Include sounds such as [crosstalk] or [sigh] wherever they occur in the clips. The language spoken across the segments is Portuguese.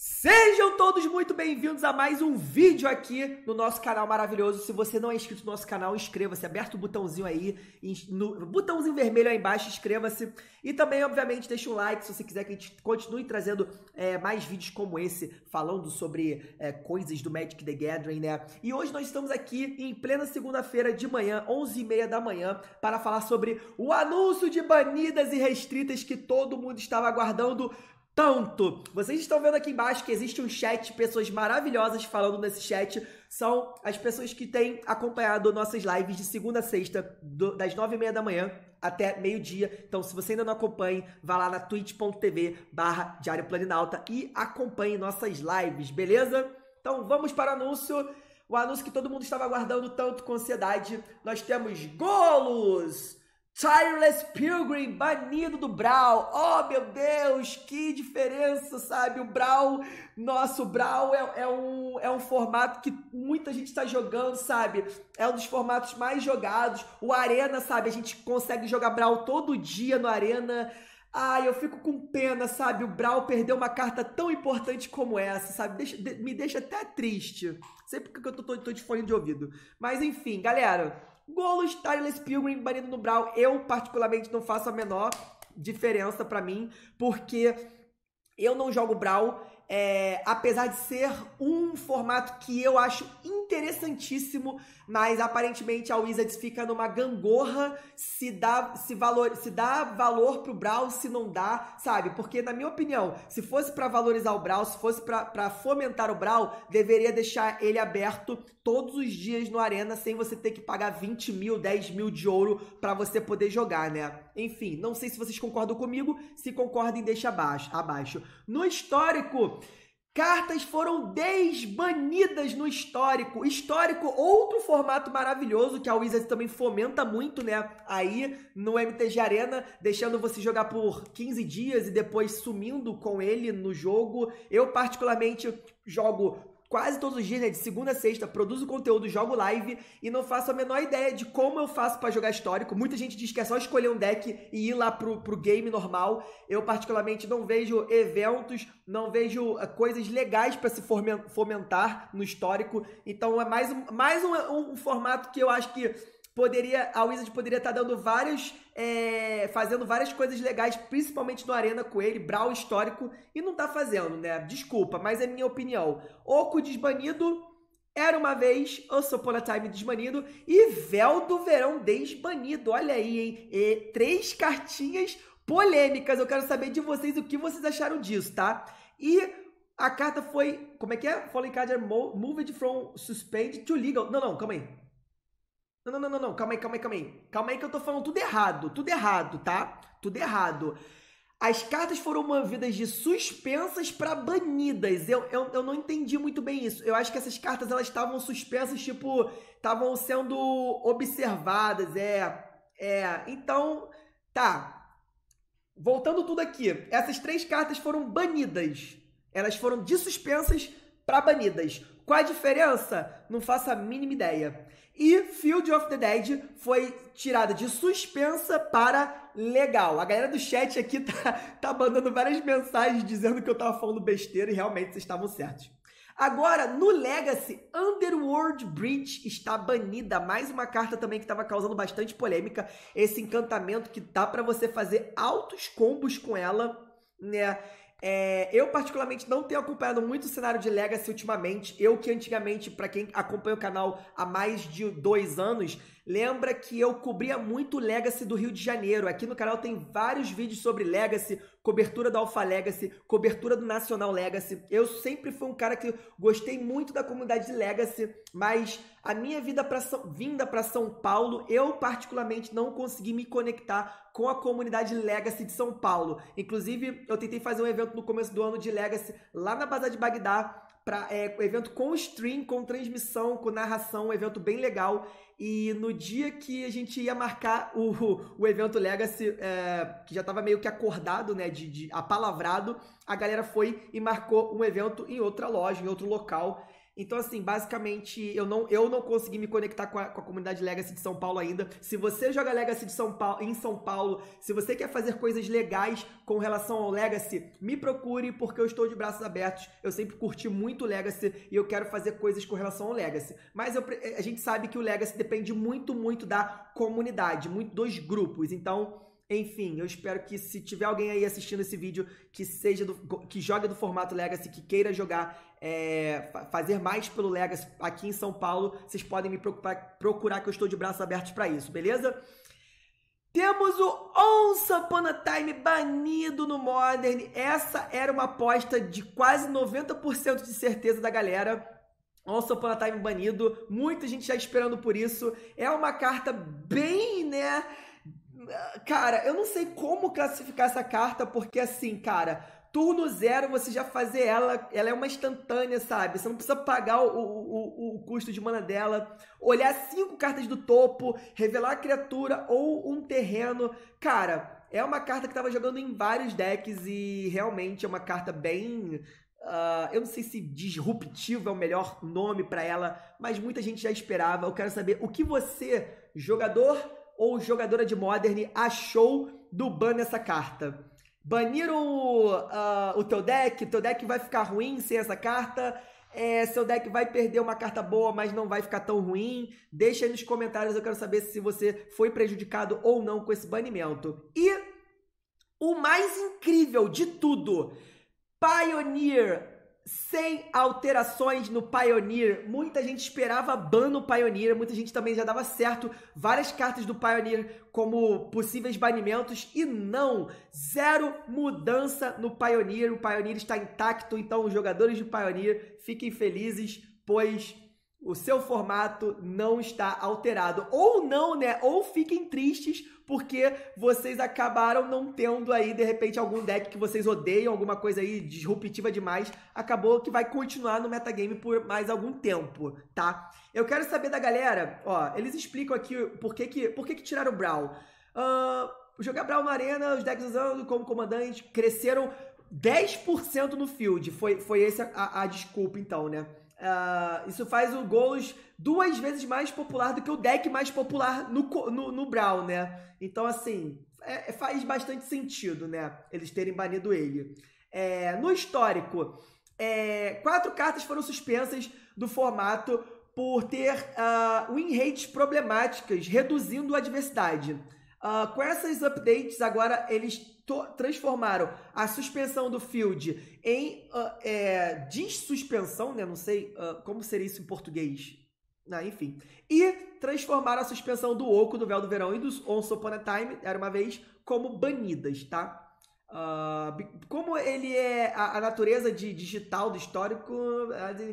Sejam todos muito bem-vindos a mais um vídeo aqui no nosso canal maravilhoso. Se você não é inscrito no nosso canal, inscreva-se. Aperta o botãozinho aí, no botãozinho vermelho aí embaixo, inscreva-se. E também, obviamente, deixa um like se você quiser que a gente continue trazendo é, mais vídeos como esse, falando sobre é, coisas do Magic the Gathering, né? E hoje nós estamos aqui em plena segunda-feira de manhã, 11h30 da manhã, para falar sobre o anúncio de banidas e restritas que todo mundo estava aguardando tanto. Vocês estão vendo aqui embaixo que existe um chat, pessoas maravilhosas falando nesse chat. São as pessoas que têm acompanhado nossas lives de segunda a sexta, do, das nove e meia da manhã até meio-dia. Então, se você ainda não acompanha, vá lá na twitch.tv barra Diário Planinalta e acompanhe nossas lives, beleza? Então, vamos para o anúncio. O anúncio que todo mundo estava aguardando tanto com ansiedade. Nós temos golos! Tireless Pilgrim, banido do Brawl. Oh, meu Deus, que diferença, sabe? O Brawl, nosso Brawl é, é, um, é um formato que muita gente está jogando, sabe? É um dos formatos mais jogados. O Arena, sabe? A gente consegue jogar Brawl todo dia no Arena. Ai, eu fico com pena, sabe? O Brawl perdeu uma carta tão importante como essa, sabe? Deixa, de, me deixa até triste. Sei porque eu tô, tô, tô de fone de ouvido. Mas enfim, galera Golos, Tyler Pilgrim, banido no Brawl, eu particularmente não faço a menor diferença para mim, porque eu não jogo Brawl, é, apesar de ser um formato que eu acho interessantíssimo, mas aparentemente a Wizards fica numa gangorra se dá, se valor, se dá valor pro Brawl, se não dá, sabe? Porque, na minha opinião, se fosse para valorizar o Brawl, se fosse para fomentar o Brawl, deveria deixar ele aberto todos os dias no Arena, sem você ter que pagar 20 mil, 10 mil de ouro para você poder jogar, né? Enfim, não sei se vocês concordam comigo, se concordem, deixa abaixo. abaixo. No histórico Cartas foram desbanidas no histórico. Histórico, outro formato maravilhoso que a Wizards também fomenta muito, né? Aí no MTG Arena, deixando você jogar por 15 dias e depois sumindo com ele no jogo. Eu, particularmente, jogo quase todos os dias, né, de segunda a sexta, produzo conteúdo, jogo live e não faço a menor ideia de como eu faço para jogar histórico. Muita gente diz que é só escolher um deck e ir lá pro, pro game normal. Eu, particularmente, não vejo eventos, não vejo eh, coisas legais para se fomentar no histórico. Então é mais um, mais um, um formato que eu acho que poderia a Wizard poderia estar tá dando várias é, fazendo várias coisas legais principalmente no arena com ele Brawl histórico e não tá fazendo né desculpa mas é minha opinião Oco desbanido era uma vez Once Upon a Time desbanido e Véu do Verão desbanido olha aí hein e três cartinhas polêmicas eu quero saber de vocês o que vocês acharam disso tá e a carta foi, como é que é? Fallen Card é Moved from suspended to Legal. Não, não, calma aí. Não, não, não, não, não, calma aí, calma aí, calma aí. Calma aí que eu tô falando tudo errado, tudo errado, tá? Tudo errado. As cartas foram movidas de suspensas para banidas. Eu, eu, eu não entendi muito bem isso. Eu acho que essas cartas elas estavam suspensas, tipo, estavam sendo observadas. É, é. Então, tá. Voltando tudo aqui. Essas três cartas foram banidas. Elas foram de suspensas para banidas. Qual a diferença? Não faço a mínima ideia. E Field of the Dead foi tirada de suspensa para legal. A galera do chat aqui [laughs] tá, tá mandando várias mensagens dizendo que eu tava falando besteira e realmente vocês estavam certos. Agora, no Legacy, Underworld Bridge está banida. Mais uma carta também que estava causando bastante polêmica. Esse encantamento que dá para você fazer altos combos com ela, né? É, eu, particularmente, não tenho acompanhado muito o cenário de Legacy ultimamente. Eu que antigamente, para quem acompanha o canal há mais de dois anos, Lembra que eu cobria muito Legacy do Rio de Janeiro. Aqui no canal tem vários vídeos sobre Legacy, cobertura da Alpha Legacy, cobertura do Nacional Legacy. Eu sempre fui um cara que gostei muito da comunidade Legacy, mas a minha vida pra São... vinda para São Paulo, eu particularmente não consegui me conectar com a comunidade Legacy de São Paulo. Inclusive, eu tentei fazer um evento no começo do ano de Legacy lá na Bazar de Bagdá, para é, evento com stream, com transmissão, com narração, um evento bem legal. E no dia que a gente ia marcar o, o evento Legacy, é, que já estava meio que acordado, né, de, de apalavrado, a galera foi e marcou um evento em outra loja, em outro local. Então, assim, basicamente, eu não, eu não consegui me conectar com a, com a, comunidade Legacy de São Paulo ainda. Se você joga Legacy de São Paulo, em São Paulo, se você quer fazer coisas legais com relação ao Legacy, me procure, porque eu estou de braços abertos. Eu sempre curti muito Legacy e eu quero fazer coisas com relação ao Legacy. Mas eu, eh, a gente sabe que o Legacy depende muito, muito da comunidade, muito dos grupos. Então, enfim, eu espero que se tiver alguém aí assistindo esse vídeo que seja do, que joga do formato Legacy, que queira jogar, é, fazer mais pelo Legacy aqui em São Paulo, vocês podem me procurar, procurar que eu estou de braços abertos para isso, beleza? Temos o Onça Panatime banido no Modern. Essa era uma aposta de quase 90% de certeza da galera. Onça Upon Time banido, muita gente já esperando por isso. É uma carta bem, né? Cara, eu não sei como classificar essa carta, porque assim, cara, turno zero você já fazer ela, ela é uma instantânea, sabe? Você não precisa pagar o, o, o custo de mana dela. Olhar cinco cartas do topo, revelar a criatura ou um terreno. Cara, é uma carta que tava jogando em vários decks e realmente é uma carta bem. Uh, eu não sei se disruptiva é o melhor nome para ela, mas muita gente já esperava. Eu quero saber o que você, jogador ou jogadora de Modern achou do ban nessa carta. Baniram uh, o teu deck, teu deck vai ficar ruim sem essa carta. É, seu deck vai perder uma carta boa, mas não vai ficar tão ruim. Deixa aí nos comentários, eu quero saber se você foi prejudicado ou não com esse banimento. E o mais incrível de tudo, Pioneer sem alterações no Pioneer. Muita gente esperava ban no Pioneer, muita gente também já dava certo várias cartas do Pioneer como possíveis banimentos e não, zero mudança no Pioneer. O Pioneer está intacto, então os jogadores do Pioneer fiquem felizes, pois o seu formato não está alterado. Ou não, né? Ou fiquem tristes porque vocês acabaram não tendo aí, de repente, algum deck que vocês odeiam, alguma coisa aí disruptiva demais. Acabou que vai continuar no metagame por mais algum tempo, tá? Eu quero saber da galera, ó, eles explicam aqui por que que, por que, que tiraram o Brawl. Uh, jogar Brawl na arena, os decks usando como comandante cresceram 10% no field. Foi, foi essa a, a desculpa, então, né? Uh, isso faz o Golos duas vezes mais popular do que o deck mais popular no, no, no Brawl, né? Então, assim, é, é, faz bastante sentido, né? Eles terem banido ele. É, no histórico, é, quatro cartas foram suspensas do formato por ter uh, win rates problemáticas, reduzindo a diversidade. Uh, ah, com essas updates, agora eles transformaram a suspensão do Field em uh, é, dissuspensão, né? Não sei uh, como seria isso em português. Ah, enfim. E transformaram a suspensão do Oco, do Véu do Verão e dos Once Upon a Time, era uma vez, como banidas, tá? Uh, como ele é a, a natureza de digital do histórico,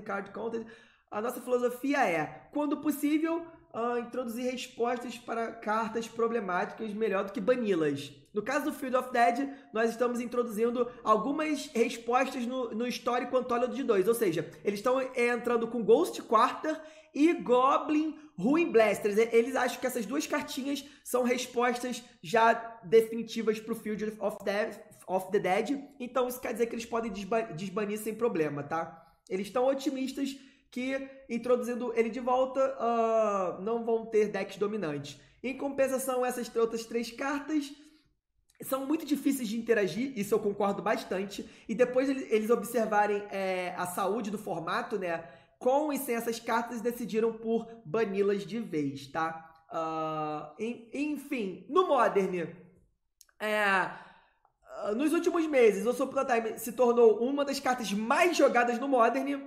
card content, a nossa filosofia é, quando possível, uh, introduzir respostas para cartas problemáticas melhor do que banilas. No caso do Field of Dead, nós estamos introduzindo algumas respostas no, no histórico Antólio de 2, ou seja, eles estão é, entrando com Ghost Quarter e Goblin Ruin Blasters. Eles acham que essas duas cartinhas são respostas já definitivas para o Field of, Death, of the Dead, então isso quer dizer que eles podem desbanir sem problema, tá? Eles estão otimistas que introduzindo ele de volta uh, não vão ter decks dominantes. Em compensação, essas outras três cartas são muito difíceis de interagir, isso eu concordo bastante. E depois eles observarem é, a saúde do formato, né? Com e sem essas cartas, decidiram por banilas de vez, tá? Uh, enfim, no Modern, é, nos últimos meses, o Soprotime se tornou uma das cartas mais jogadas no Modern,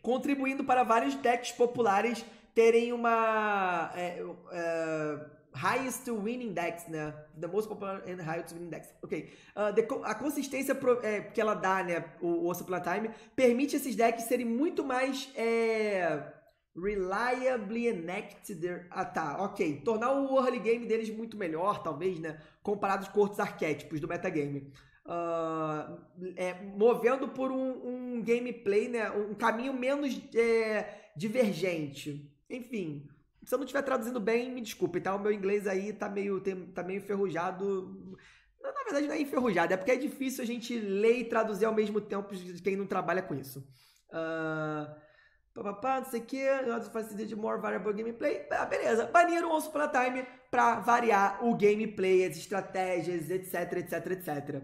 contribuindo para vários decks populares terem uma. É, é highest to win index, né? The most popular and highest to win index. Ok. Uh, the, a consistência pro, é, que ela dá, né? O, o Supply Time permite esses decks serem muito mais é, reliably enacted. Ah, tá. Ok. Tornar o early game deles muito melhor, talvez, né? Comparados com outros arquétipos do metagame. Uh, é, movendo por um, um, gameplay, né? Um caminho menos é, divergente. Enfim, se eu não estiver traduzindo bem, me desculpe, tá? O meu inglês aí tá meio, tem, tá meio enferrujado. Na verdade, não é enferrujado, é porque é difícil a gente ler e traduzir ao mesmo tempo de quem não trabalha com isso. Uh, ah, papapá, não sei o que, facilidade more variable gameplay. Ah, beleza, baniram o Once Upon Time pra variar o gameplay, as estratégias, etc, etc, etc.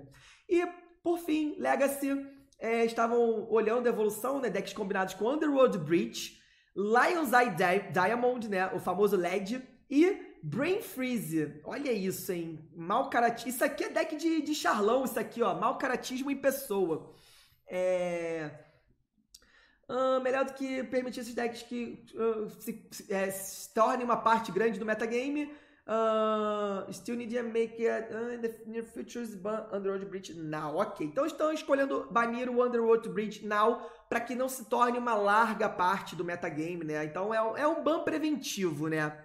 E, por fim, Legacy, é, estavam olhando a evolução, né, decks combinados com Underworld Breach, Lion's Eye Di Diamond, né? O famoso LED. E Brain Freeze. Olha isso, hein? Mal caratismo. Isso aqui é deck de, de charlão, isso aqui, ó. Mal caratismo em pessoa. É. Uh, melhor do que permitir esses decks que uh, se, é, se tornem uma parte grande do metagame. Uh, still need to make it uh, in the near future ban Underworld Bridge now. Ok, então estão escolhendo banir o Underworld Bridge now para que não se torne uma larga parte do metagame, né? Então é um, é um ban preventivo, né?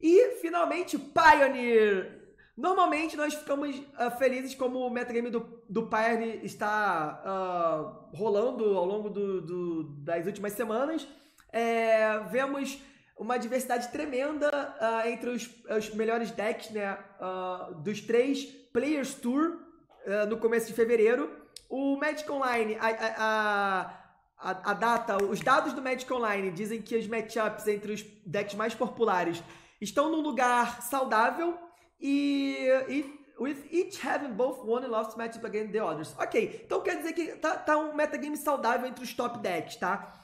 E finalmente Pioneer. Normalmente nós ficamos uh, felizes como o metagame do, do Pioneer está rolando ao longo do, do, das últimas semanas. É, vemos uma diversidade tremenda uh, entre os, os, melhores decks né, uh, dos três Players Tour uh, no começo de fevereiro. O Magic Online, a, a, a, a, data, os dados do Magic Online dizem que os matchups entre os decks mais populares estão num lugar saudável e, e with each having both won and lost matchups against the others. Ok, então quer dizer que tá, tá um metagame saudável entre os top decks, tá?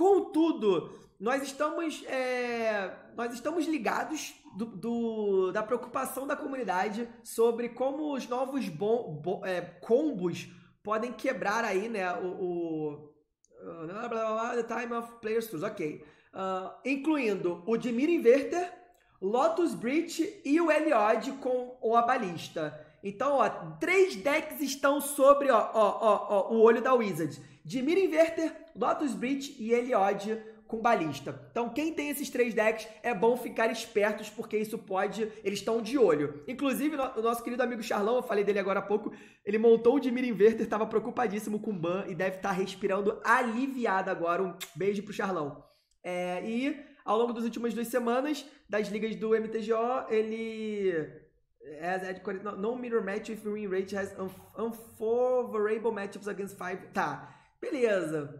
Contudo, nós estamos, é, nós estamos ligados do, do, da preocupação da comunidade sobre como os novos bom, é, combos podem quebrar aí, né, o, o uh, blá, blá, blá, the time of players tools, ok. Uh, incluindo o Dimir Inverter, Lotus Bridge e o Eliod com o Abalista. Então, ó, três decks estão sobre ó, ó, ó, ó, o olho da Wizard. Dimir Inverter, Lotus Bridge e Eliod com balista. Então, quem tem esses três decks é bom ficar espertos, porque isso pode. Eles estão de olho. Inclusive, o nosso querido amigo Charlão, eu falei dele agora há pouco, ele montou o Dimir Inverter, estava preocupadíssimo com o Ban e deve estar tá respirando aliviado agora. Um beijo pro Charlão. É, e ao longo das últimas duas semanas das ligas do MTGO, ele as had no, mirror match if win rate has unfavorable matchups against five Tá, beleza.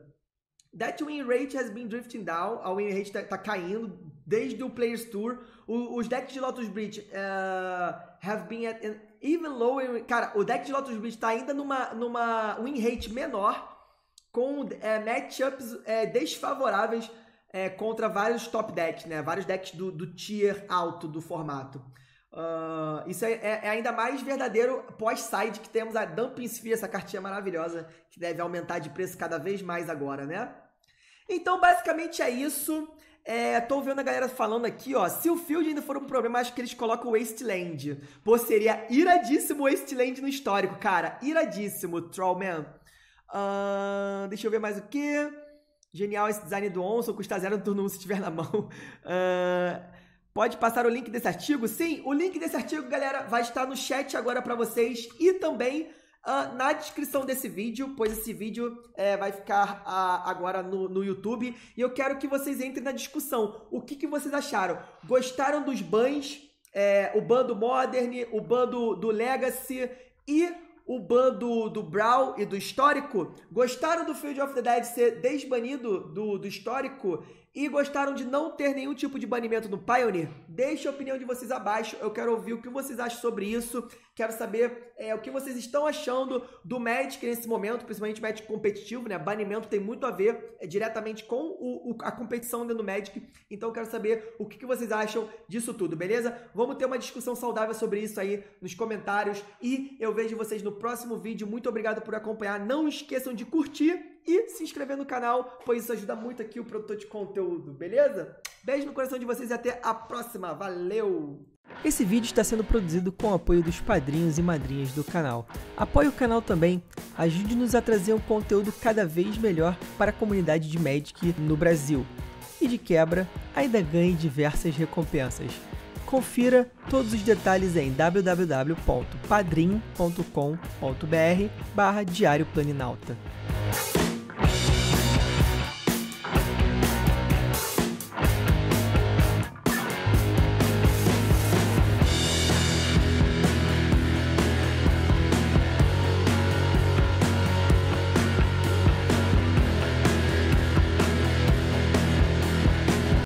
That win rate has been drifting down. A win rate tá, tá caindo desde o Players Tour. O, os decks de Lotus Bridge uh, have been at an even lower. Cara, o deck de Lotus Bridge tá ainda numa, numa win rate menor, com é, matchups é, desfavoráveis é, contra vários top decks, né? Vários decks do, do tier alto do formato. Uh, isso é, é, é, ainda mais verdadeiro pós-side que temos a Dumping Sphere, essa cartinha maravilhosa que deve aumentar de preço cada vez mais agora, né? Então, basicamente é isso. É, tô vendo a galera falando aqui, ó. Se o Field ainda for um problema, acho que eles colocam o Wasteland. Pô, seria iradíssimo o Wasteland no histórico, cara. Iradíssimo, Trollman. Uh, ah, deixa eu ver mais o que. Genial esse design do Onson, custa zero no turno 1 se tiver na mão. Uh, [laughs] Pode passar o link desse artigo? Sim, o link desse artigo, galera, vai estar no chat agora para vocês e também uh, na descrição desse vídeo, pois esse vídeo é, vai ficar uh, agora no, no, YouTube. E eu quero que vocês entrem na discussão. O que, que vocês acharam? Gostaram dos bans? É, o ban do Modern, o ban do, do Legacy e o ban do, do Brawl e do Histórico? Gostaram do Field of the Dead ser desbanido do, do Histórico? e gostaram de não ter nenhum tipo de banimento no Pioneer? Deixe a opinião de vocês abaixo. Eu quero ouvir o que vocês acham sobre isso. Quero saber é, o que vocês estão achando do Magic nesse momento, principalmente Magic competitivo, né? Banimento tem muito a ver é, diretamente com o, o, a competição dentro do Magic. Então quero saber o que, que vocês acham disso tudo, beleza? Vamos ter uma discussão saudável sobre isso aí nos comentários. E eu vejo vocês no próximo vídeo. Muito obrigado por acompanhar. Não esqueçam de curtir e se inscrever no canal, pois isso ajuda muito aqui o produtor de conteúdo, beleza? Beijo no coração de vocês e até a próxima. Valeu! Esse vídeo está sendo produzido com o apoio dos padrinhos e madrinhas do canal. Apoie o canal também, ajude-nos a trazer um conteúdo cada vez melhor para a comunidade de Magic no Brasil. E de quebra, ainda ganhe diversas recompensas. Confira todos os detalhes em www.padrim.com.br barra Diário Planinauta.